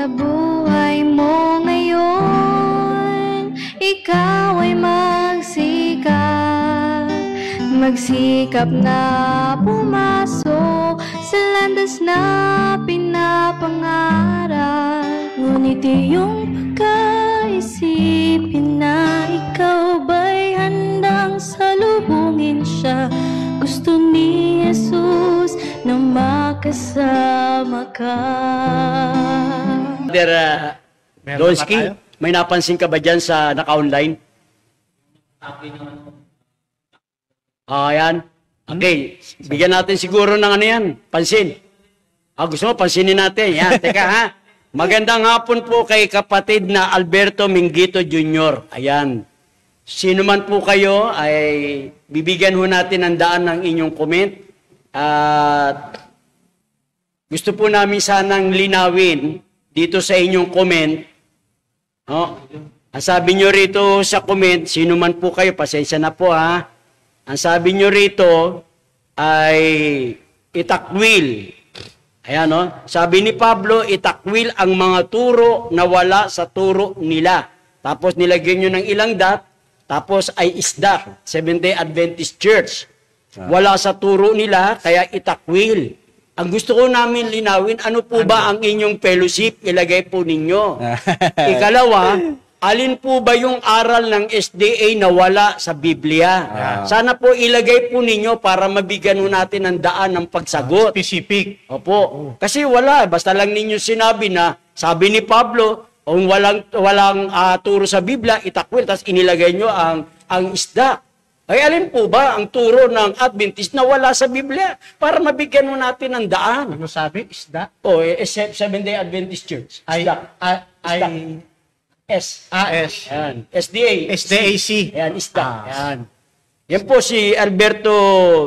sa buhay mo ngayon Ikaw ay magsikap Magsikap na pumasok Sa landas na pinapangarap Ngunit iyong pagkaisipin na Ikaw ba'y handang salubungin siya Gusto ni Jesus na makasama ka. Brother uh, Donsky, may napansin ka ba dyan sa naka-online? Ah, yan. Okay, hmm? bigyan natin siguro ng ano yan, pansin. Ah, gusto mo, pansinin natin. Yan, teka ha. Magandang hapon po kay kapatid na Alberto Mingito Jr. Ayan. Sino man po kayo, ay bibigyan ho natin ang daan ng inyong comment. At gusto po namin sanang linawin dito sa inyong comment. No? Ang sabi nyo rito sa comment, sino man po kayo, pasensya na po ha. Ang sabi nyo rito ay itakwil. Ayan no? Sabi ni Pablo, itakwil ang mga turo na wala sa turo nila. Tapos nilagyan nyo ng ilang dot, tapos ay isda, Seventh-day Adventist Church. Ah. Wala sa turo nila, kaya itakwil. Ang gusto ko namin linawin, ano po ano? ba ang inyong fellowship? Ilagay po ninyo. Ikalawa, alin po ba yung aral ng SDA na wala sa Biblia? Ah. Sana po ilagay po ninyo para mabigyan natin ng daan ng pagsagot. Specific. Opo. Kasi wala. Basta lang ninyo sinabi na, sabi ni Pablo, kung walang, walang uh, turo sa Biblia, itakwil, tapos inilagay nyo ang, ang isda. Ay alin po ba ang turo ng Adventist na wala sa Biblia para mabigyan mo natin ng daan? Ano sabi? Isda? O, oh, eh, eh Seventh-day Adventist Church. Isda. I, I, I, S. Ah, S. Ayan. SDA. SDAC. Ayan, isda. Ah. Ayan. Yan po si Alberto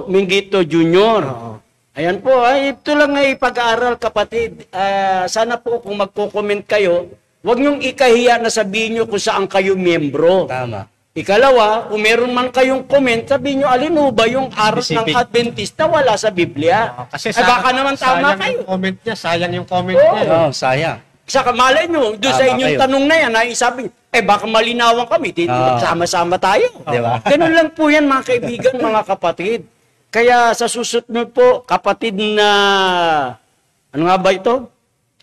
Mingito Jr. Oo. Ayan po, ay, ito lang ay pag-aaral kapatid. Uh, sana po kung magko-comment kayo, Huwag niyong ikahiya na sabihin niyo kung saan kayo miyembro. Tama. Ikalawa, kung meron man kayong comment, sabihin nyo, alin ho ba yung aral ng Adventista wala sa Biblia? Oh, kasi Ay, eh, baka naman tama kayo. Sayang comment niya, sayang yung comment oh. niya. Oo, oh, sayang. Sa malay nyo, doon sa inyong kayo. tanong na yan, ay sabi, eh baka malinawan kami, dito oh. Ah. sama-sama tayo. Oh. Diba? Ganun lang po yan mga kaibigan, mga kapatid. Kaya sa susunod po, kapatid na, ano nga ba ito?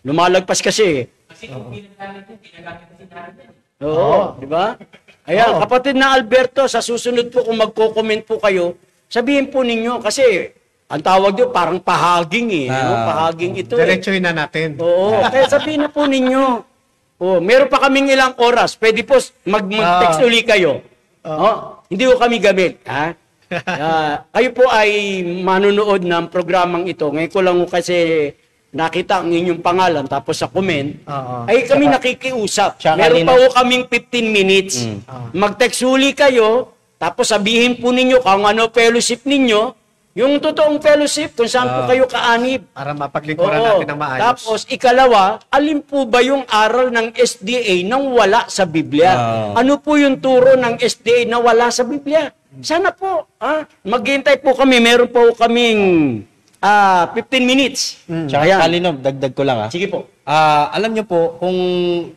Lumalagpas kasi. Kasi kung ginagamit yung ginagamit kasi natin. Oo, di ba? Ayan, oh. kapatid na Alberto, sa susunod po kung magko-comment po kayo, sabihin po ninyo kasi ang tawag nyo, parang pahaging eh. Uh, ano? Pahaging ito Diretsoy eh. na natin. Oo. kaya sabihin na po ninyo. Oh, meron pa kaming ilang oras. Pwede po mag-text uh, uli kayo. Uh, oh, hindi ko kami gamit. Ha? uh, kayo po ay manunood ng programang ito. Ngayon ko lang ko kasi nakita ang inyong pangalan tapos sa comment, Oo. ay kami Saka- nakikiusap. Saka Meron pa po kaming 15 minutes. Mm. Mag-text kayo, tapos sabihin po ninyo kung ano fellowship ninyo, yung totoong fellowship, kung saan po kayo kaanib. Para mapaglingkuran Oo. natin ng maayos. Tapos, ikalawa, alin po ba yung aral ng SDA nang wala sa Biblia? Ah. Ano po yung turo ng SDA na wala sa Biblia? Mm. Sana po, ah, maghintay po kami. Meron po kaming Ah, 15 minutes. Mm. Tsaka Ayan. Kalinov, dagdag ko lang ah. Sige po. Ah, alam niyo po kung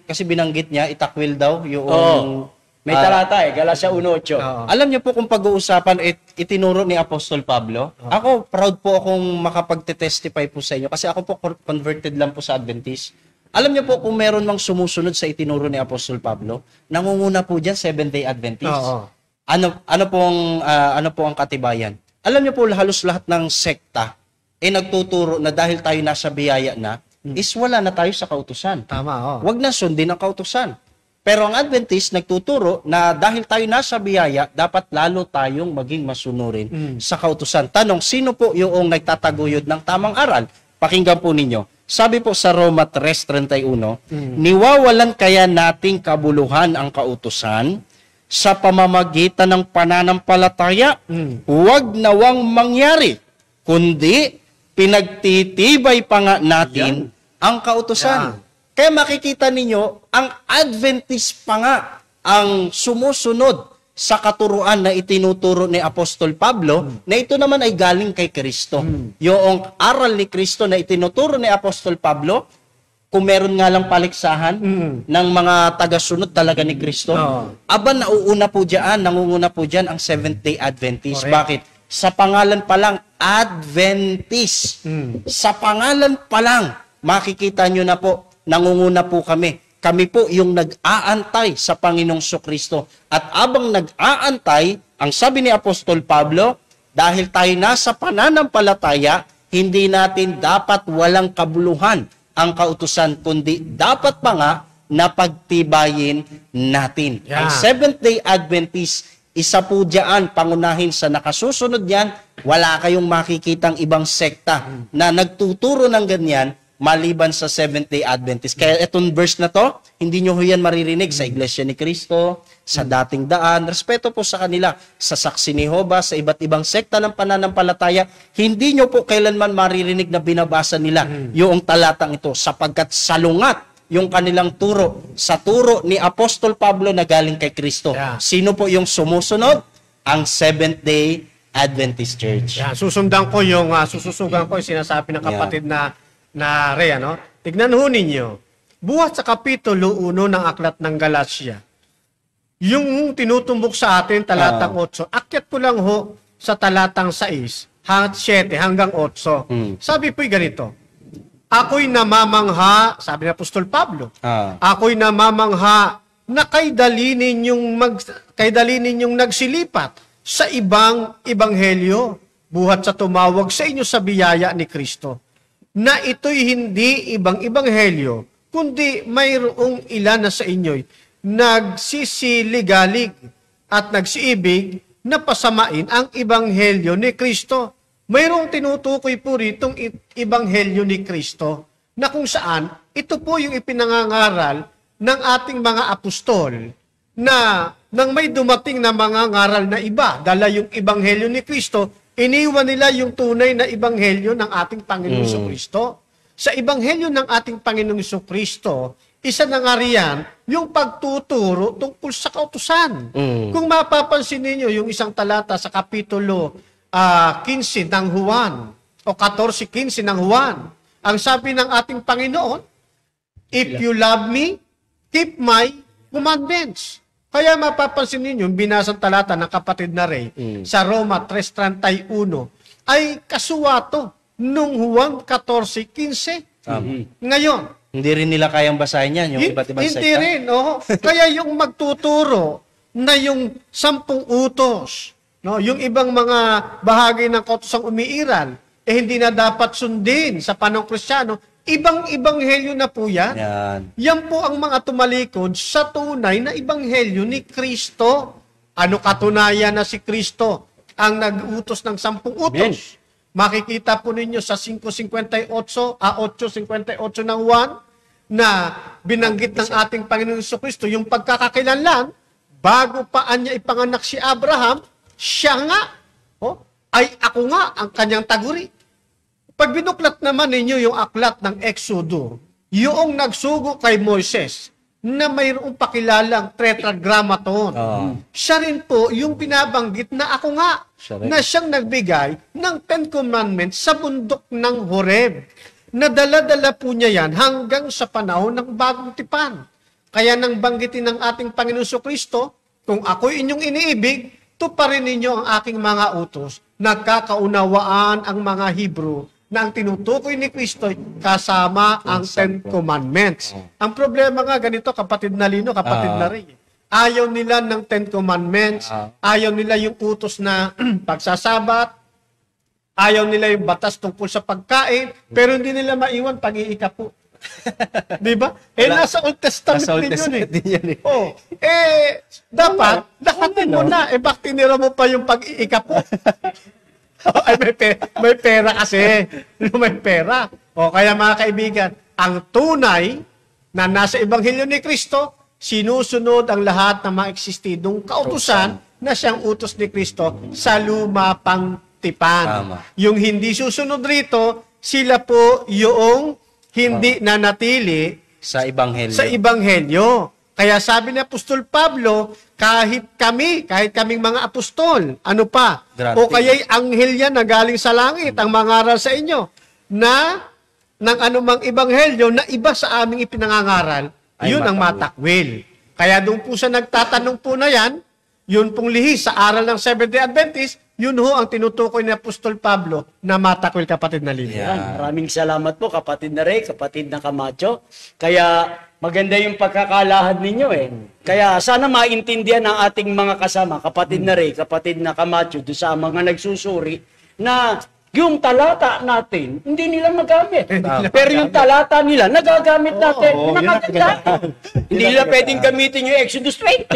kasi binanggit niya itakwil daw yung Oo. May ah, talata eh, Galacia 1.8. Oo. Alam niyo po kung pag-uusapan it, itinuro ni Apostol Pablo. Ako proud po akong makapagte-testify po sa inyo kasi ako po converted lang po sa Adventist. Alam niyo po kung meron mang sumusunod sa itinuro ni Apostol Pablo, nangunguna po diyan Seventh-day Adventist. Oo. Ano ano pong ah, ano po ang katibayan? Alam niyo po halos lahat ng sekta eh nagtuturo na dahil tayo nasa biyaya na, hmm. is wala na tayo sa kautusan. Tama, oh. Huwag na sundin ang kautusan. Pero ang Adventist nagtuturo na dahil tayo nasa biyaya, dapat lalo tayong maging masunurin mm. sa kautusan. Tanong, sino po yung nagtataguyod ng tamang aral? Pakinggan po ninyo. Sabi po sa Roma 3.31, mm. niwawalan kaya nating kabuluhan ang kautusan sa pamamagitan ng pananampalataya, mm. huwag nawang mangyari, kundi pinagtitibay pa nga natin Yan. ang kautosan. Yan. Kaya makikita ninyo, ang Adventist pa nga ang sumusunod sa katuruan na itinuturo ni Apostol Pablo hmm. na ito naman ay galing kay Kristo. Hmm. Yung aral ni Kristo na itinuturo ni Apostol Pablo, kung meron nga lang paliksahan hmm. ng mga tagasunod talaga ni Kristo, oh. aba nauuna po diyan, nangunguna po diyan ang Seventh-day Adventist. Correct. Bakit? Sa pangalan pa lang, Adventist. Mm. Sa pangalan pa lang, makikita nyo na po, nangunguna po kami. Kami po yung nag-aantay sa Panginoong Kristo. At abang nag-aantay, ang sabi ni Apostol Pablo, dahil tayo nasa pananampalataya, hindi natin dapat walang kabuluhan ang kautusan, kundi dapat pa nga na pagtibayin natin. Yeah. Ang Seventh-day Adventist isa po dyan, pangunahin sa nakasusunod niyan, wala kayong makikitang ibang sekta na nagtuturo ng ganyan maliban sa Seventh-day Adventist. Kaya itong verse na to, hindi nyo yan maririnig sa Iglesia ni Cristo, sa dating daan. Respeto po sa kanila, sa saksi ni Hoba, sa iba't ibang sekta ng pananampalataya, hindi nyo po kailanman maririnig na binabasa nila hmm. yung talatang ito sapagkat salungat yung kanilang turo sa turo ni Apostol Pablo na galing kay Kristo. Yeah. Sino po yung sumusunod? Ang Seventh-day Adventist Church. Yeah. Susundan ko yung uh, sususugan ko yung sinasabi ng kapatid yeah. na na Rhea, ano? Tignan ho ninyo. Buhat sa Kapitulo 1 ng Aklat ng Galatia. Yung tinutumbok sa atin, talatang uh, ah. 8. Akyat ko lang ho sa talatang 6, hang 7 hanggang 8. Mm. Sabi po ganito, Ako'y namamangha, sabi ni Apostol Pablo, ah. ako'y namamangha na kay dali ninyong, mag, kay dali ninyong nagsilipat sa ibang ebanghelyo buhat sa tumawag sa inyo sa biyaya ni Kristo na ito'y hindi ibang ebanghelyo kundi mayroong ilan na sa inyo'y nagsisiligalig at nagsiibig na pasamain ang ebanghelyo ni Kristo Mayroong tinutukoy po ritong ibanghelyo ni Kristo na kung saan ito po yung ipinangangaral ng ating mga apostol na nang may dumating na mga ngaral na iba, dala yung ibanghelyo ni Kristo, iniwan nila yung tunay na ibanghelyo ng ating Panginoong mm. Kristo. Sa ibanghelyo ng ating Panginoong Kristo, isa na nga riyan, yung pagtuturo tungkol sa kautusan. Mm. Kung mapapansin ninyo yung isang talata sa Kapitulo uh, ah, 15 ng Juan o 14.15 ng Juan. Ang sabi ng ating Panginoon, If you love me, keep my commandments. Kaya mapapansin ninyo, binasang talata ng kapatid na Ray mm. sa Roma 3.31 ay kasuwato nung Juan 14.15. Um, mhm. Ngayon, hindi rin nila kayang basahin yan, yung iba't ibang sekta. rin, oh. Kaya yung magtuturo na yung sampung utos, No, yung ibang mga bahagi ng kotosang umiiral, eh hindi na dapat sundin sa panong kristyano, ibang ibanghelyo na po yan. yan. Yan po ang mga tumalikod sa tunay na ibanghelyo ni Kristo. Ano katunayan na si Kristo ang nag-utos ng sampung utos? Amen. Makikita po ninyo sa 5.58, a 8.58 ng 1, na binanggit ng ating Panginoon Kristo, yung pagkakakilanlan, bago pa niya ipanganak si Abraham, siya nga, oh, ay ako nga ang kanyang taguri. Pag binuklat naman ninyo yung aklat ng Exodo, yung nagsugo kay Moises na mayroong pakilalang tetragrammaton. Oh. Ah. Hmm. Siya rin po yung pinabanggit na ako nga siya na siyang nagbigay ng Ten Commandments sa bundok ng Horeb. Nadala-dala po niya yan hanggang sa panahon ng bagong tipan. Kaya nang banggitin ng ating Panginoon Kristo, kung ako'y inyong iniibig, pa rin ninyo ang aking mga utos, nagkakaunawaan ang mga Hebrew na ang tinutukoy ni Kristo kasama ang Ten Commandments. Ang problema nga ganito, kapatid na lino, kapatid uh, na rin. Ayaw nila ng Ten Commandments, uh, ayaw nila yung utos na pagsasabat, ayaw nila yung batas tungkol sa pagkain, pero hindi nila maiwan pag-iika po. 'Di ba? Eh Wala. nasa Old Testament, nasa Old din, Testament yun, eh. yan eh. Oh, eh dapat lahatin mo na eh bakit tinira mo pa yung pag-iika po? Ay, may, pe- may pera kasi. may pera. O kaya mga kaibigan, ang tunay na nasa Ebanghelyo ni Kristo, sinusunod ang lahat ng mga eksistidong kautusan na siyang utos ni Kristo sa luma pang tipan. Yung hindi susunod rito, sila po yung hindi uh, nanatili sa ebanghelyo. Sa ebanghelyo. Kaya sabi ni Apostol Pablo, kahit kami, kahit kaming mga apostol, ano pa? Grante. O kaya'y anghel yan na galing sa langit, ang mangaral sa inyo, na ng anumang ebanghelyo na iba sa aming ipinangangaral, Ay, yun matakwil. ang matakwil. Kaya doon po sa nagtatanong po na yan, yun pong lihis sa aral ng Seventh-day Adventist, yun ho ang tinutukoy ni Apostol Pablo na matakwil kapatid na linya. Yeah. Maraming salamat po kapatid na Ray, kapatid na Kamacho. Kaya maganda yung pagkakalahad ninyo eh. Kaya sana maintindihan ng ating mga kasama, kapatid na Ray, kapatid na Kamacho, doon sa mga nagsusuri, na yung talata natin, hindi nila magamit. Pero yung talata nila, nagagamit natin. Oo, oh, nagagamit natin. hindi nila pwedeng gamitin yung Exodus 20.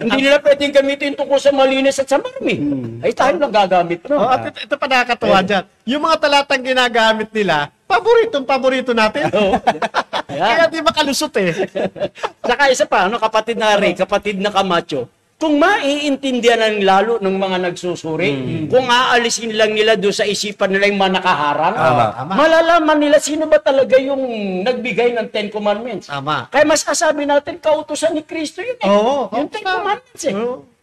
hindi nila pwedeng gamitin tungkol sa malinis at sa marmi. Hmm. Ay tayo lang gagamit. No? Oh, at ito, ito pa nakakatawa dyan. Yung mga talatang ginagamit nila, paboritong paborito natin. Oo. Kaya di makalusot eh. Saka isa pa, ano, kapatid na Ray, kapatid na Camacho, kung maiintindihan lang lalo ng mga nagsusuri, mm. kung aalisin lang nila doon sa isipan nila yung manakaharang, Tama. Tama. malalaman nila sino ba talaga yung nagbigay ng Ten Commandments. Tama. Kaya masasabi natin, kautusan ni Kristo yun eh. Oo, yung Ten Commandments eh.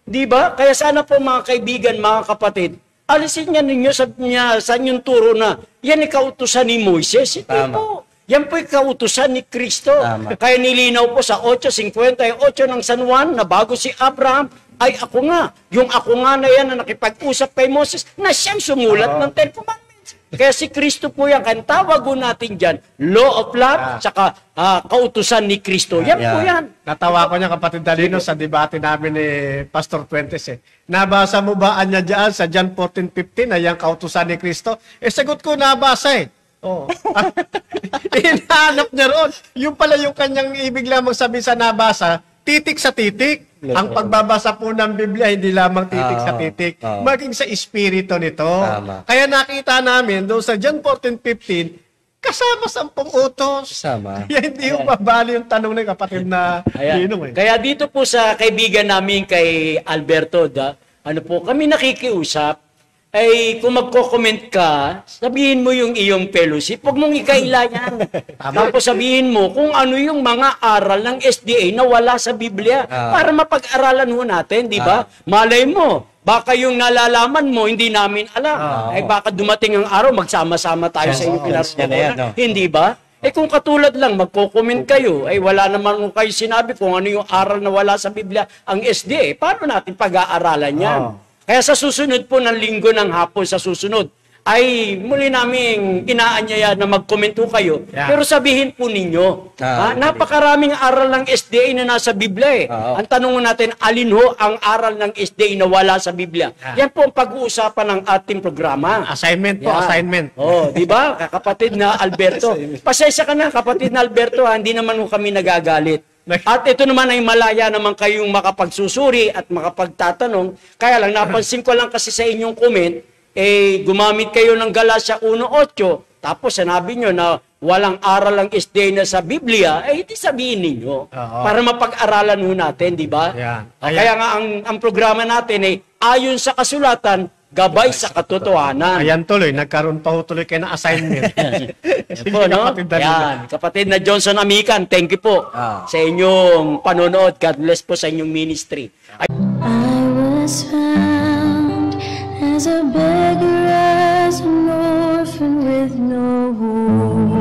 Di ba? Kaya sana po mga kaibigan, mga kapatid, alisin niya ninyo sa, niya, sa inyong turo na yan ay kautusan ni Moises. Ito Tama. po. Yan po'y kautusan ni Kristo. Tama. Kaya nilinaw po sa 8.58 ng San Juan na bago si Abraham, ay ako nga. Yung ako nga na yan na nakipag-usap kay Moses, na siyang sumulat oh. ng Ten Commandments. Kaya si Kristo po yan. Kaya tawag natin dyan, law of love, yeah. tsaka uh, kautusan ni Kristo. Ah, yan yeah. po yan. Natawa ko niya kapatid Dalino sa debate namin ni Pastor Fuentes eh. Nabasa mo ba anya dyan sa John 14.15 na yung kautusan ni Kristo? Eh sagot ko nabasa eh. Oh. Hinahanap niya ron. Yung pala yung kanyang ibig lamang sabihin sa nabasa, titik sa titik. Ang pagbabasa po ng Biblia, hindi lamang titik oh, sa ah, titik. Oh. Maging sa espiritu nito. Tama. Kaya nakita namin, doon sa John 14.15, kasama sa sampung utos. Kasama. Kaya hindi yung mabali yung tanong ng kapatid na Ayan. Eh. Kaya dito po sa kaibigan namin kay Alberto, da, ano po, kami nakikiusap ay kung magko-comment ka, sabihin mo yung iyong fellowship. Huwag mong ikaila yan. Tapos sabihin mo kung ano yung mga aral ng SDA na wala sa Biblia. Uh, para mapag-aralan ho natin, di ba? Uh, Malay mo, baka yung nalalaman mo, hindi namin alam. Uh, ah. ay eh, baka dumating ang araw, magsama-sama tayo yes, sa iyong pinaranasan. No? Hindi ba? Eh kung katulad lang, magko-comment kayo, ay eh, wala naman kayo sinabi kung ano yung aral na wala sa Biblia, ang SDA, paano natin pag-aaralan yan? Uh, kaya sa susunod po ng linggo ng hapon, sa susunod, ay muli naming inaanyaya na magkomento kayo. Yeah. Pero sabihin po ninyo, ah, ha, napakaraming aral ng SDA na nasa Biblia eh. Ah, oh. Ang tanong natin, alin ho ang aral ng SDA na wala sa Biblia? Yeah. Yan po ang pag-uusapan ng ating programa. Assignment po, yeah. assignment. Oh, di ba? Kapatid na Alberto. Pasensya ka na, kapatid na Alberto, ha? hindi naman ho kami nagagalit. At ito naman ay malaya naman kayong makapagsusuri at makapagtatanong. Kaya lang, napansin ko lang kasi sa inyong comment, eh, gumamit kayo ng Galatia 1.8, tapos sinabi nyo na walang aral ang na sa Biblia, eh, hindi sabihin ninyo. Uh-huh. Para mapag-aralan ho natin, di ba? Yeah. Kaya nga, ang, ang programa natin ay, ayon sa kasulatan, gabay sa katotohanan. Ayan tuloy, nagkaroon pa tuloy kayo ng assignment. Sige, po, no? kapatid na Ayan. Kapatid na Johnson Amikan, thank you po ah. sa inyong panonood. God bless po sa inyong ministry. I, I was found as a beggar, as an orphan with no home.